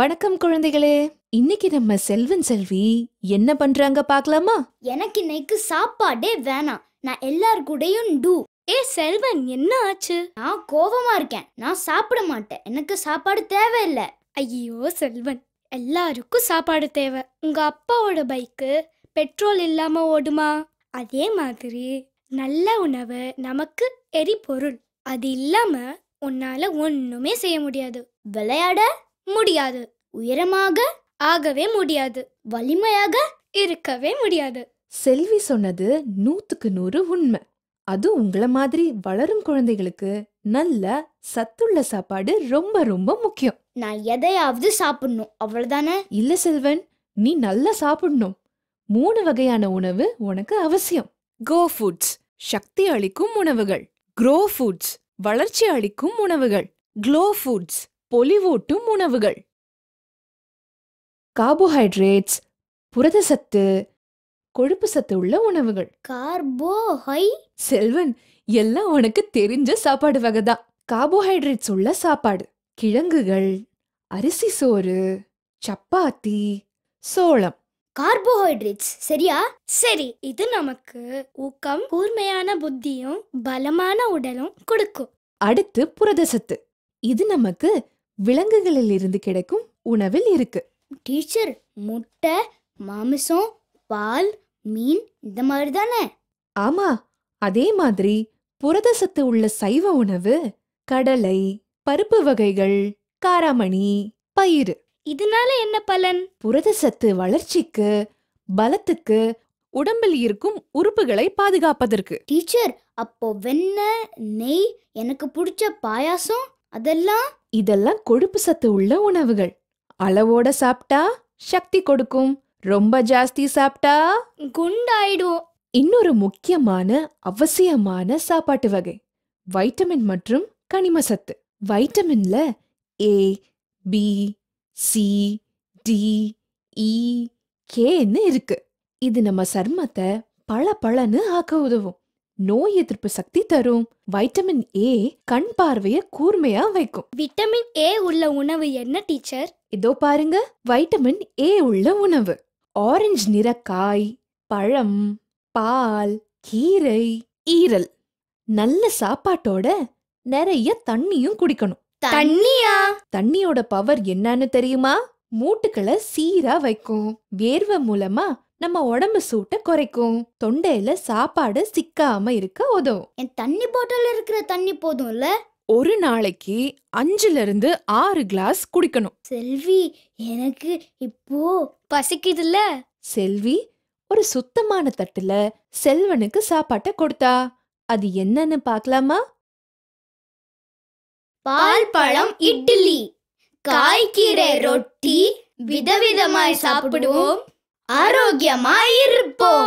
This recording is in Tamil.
வணக்கம் குழந்தைகளே இன்னைக்கு நம்ம செல்வன் செல்வி என்ன பண்றாங்க பாக்கலாமா எனக்கு இன்னைக்கு சாப்பாடே வேணாம் நான் எல்லார் கூடயும் டூ ஏ செல்வன் என்ன ஆச்சு நான் கோபமா இருக்கேன் நான் சாப்பிட மாட்டேன் எனக்கு சாப்பாடு தேவையில்லை ஐயோ செல்வன் எல்லாருக்கும் சாப்பாடு தேவை உங்க அப்பாவோட பைக்கு பெட்ரோல் இல்லாம ஓடுமா அதே மாதிரி நல்ல உணவு நமக்கு எரிபொருள் அது இல்லாம உன்னால ஒண்ணுமே செய்ய முடியாது விளையாட முடியாது உயரமாக ஆகவே முடியாது வலிமையாக இருக்கவே முடியாது செல்வி சொன்னது நூத்துக்கு நூறு உண்மை அது உங்கள மாதிரி வளரும் குழந்தைகளுக்கு நல்ல சத்துள்ள சாப்பாடு ரொம்ப ரொம்ப முக்கியம் நான் எதையாவது சாப்பிடணும் அவ்வளவுதானே இல்ல செல்வன் நீ நல்லா சாப்பிடணும் மூணு வகையான உணவு உனக்கு அவசியம் கோ ஃபுட்ஸ் சக்தி அளிக்கும் உணவுகள் க்ரோ ஃபுட்ஸ் வளர்ச்சி அளிக்கும் உணவுகள் க்ளோ ஃபுட்ஸ் பொலிவூட்டும் உணவுகள் கார்போஹைட்ரேட்ஸ் புரத சத்து கொழுப்பு சத்து உள்ள உணவுகள் கார்போஹை செல்வன் எல்லாம் உனக்கு தெரிஞ்ச சாப்பாடு வகை தான் கார்போஹைட்ரேட்ஸ் உள்ள சாப்பாடு கிழங்குகள் அரிசி சோறு சப்பாத்தி சோளம் கார்போஹைட்ரேட்ஸ் சரியா சரி இது நமக்கு ஊக்கம் கூர்மையான புத்தியும் பலமான உடலும் கொடுக்கும் அடுத்து புரத சத்து இது நமக்கு விலங்குகளில் இருந்து கிடைக்கும் உணவில் இருக்கு டீச்சர் முட்டை மாமிசம் பால் மீன் இந்த மாதிரி தானே ஆமா அதே மாதிரி புரத சத்து உள்ள சைவ உணவு கடலை பருப்பு வகைகள் காராமணி பயிறு இதனால என்ன பலன் புரத சத்து வளர்ச்சிக்கு பலத்துக்கு உடம்பில் இருக்கும் உறுப்புகளை பாதுகாப்பதற்கு டீச்சர் அப்போ வெண்ணெய் நெய் எனக்கு பிடிச்ச பாயாசம் அதெல்லாம் இதெல்லாம் கொழுப்பு சத்து உள்ள உணவுகள் அளவோட சாப்பிட்டா சக்தி கொடுக்கும் ரொம்ப ஜாஸ்தி சாப்பிட்டா குண்டாயிடும் இன்னொரு முக்கியமான அவசியமான சாப்பாட்டு வகை வைட்டமின் மற்றும் கனிம சத்து வைட்டமின்ல A B C D E e, கேன்னு இருக்கு இது நம்ம சர்மத்தை பழன்னு ஆக்க உதவும் நோய் எதிர்ப்பு சக்தி தரும் வைட்டமின் ஏ கண் பார்வைய கூர்மையா வைக்கும் விட்டமின் ஏ உள்ள உணவு என்ன டீச்சர் இதோ பாருங்க வைட்டமின் ஏ உள்ள உணவு ஆரஞ்சு நிற காய் பழம் பால் கீரை ஈரல் நல்ல சாப்பாட்டோட நிறைய தண்ணியும் குடிக்கணும் தண்ணியா தண்ணியோட பவர் என்னன்னு தெரியுமா மூட்டுக்களை சீரா வைக்கும் வேர்வை மூலமா நம்ம உடம்பு சூட்டை குறைக்கும் தொண்டையில சாப்பாடு சிக்காம இருக்க உதவும் என் தண்ணி பாட்டில் இருக்கிற தண்ணி போதும்ல ஒரு நாளைக்கு அஞ்சுல இருந்து ஆறு கிளாஸ் குடிக்கணும் செல்வி எனக்கு இப்போ பசிக்குதுல்ல செல்வி ஒரு சுத்தமான தட்டுல செல்வனுக்கு சாப்பாட்டை கொடுத்தா அது என்னன்னு பார்க்கலாமா பால் பழம் இட்லி காய்கீரை ரொட்டி விதவிதமாய் சாப்பிடுவோம் ஆரோக்கியமாயிருப்போம்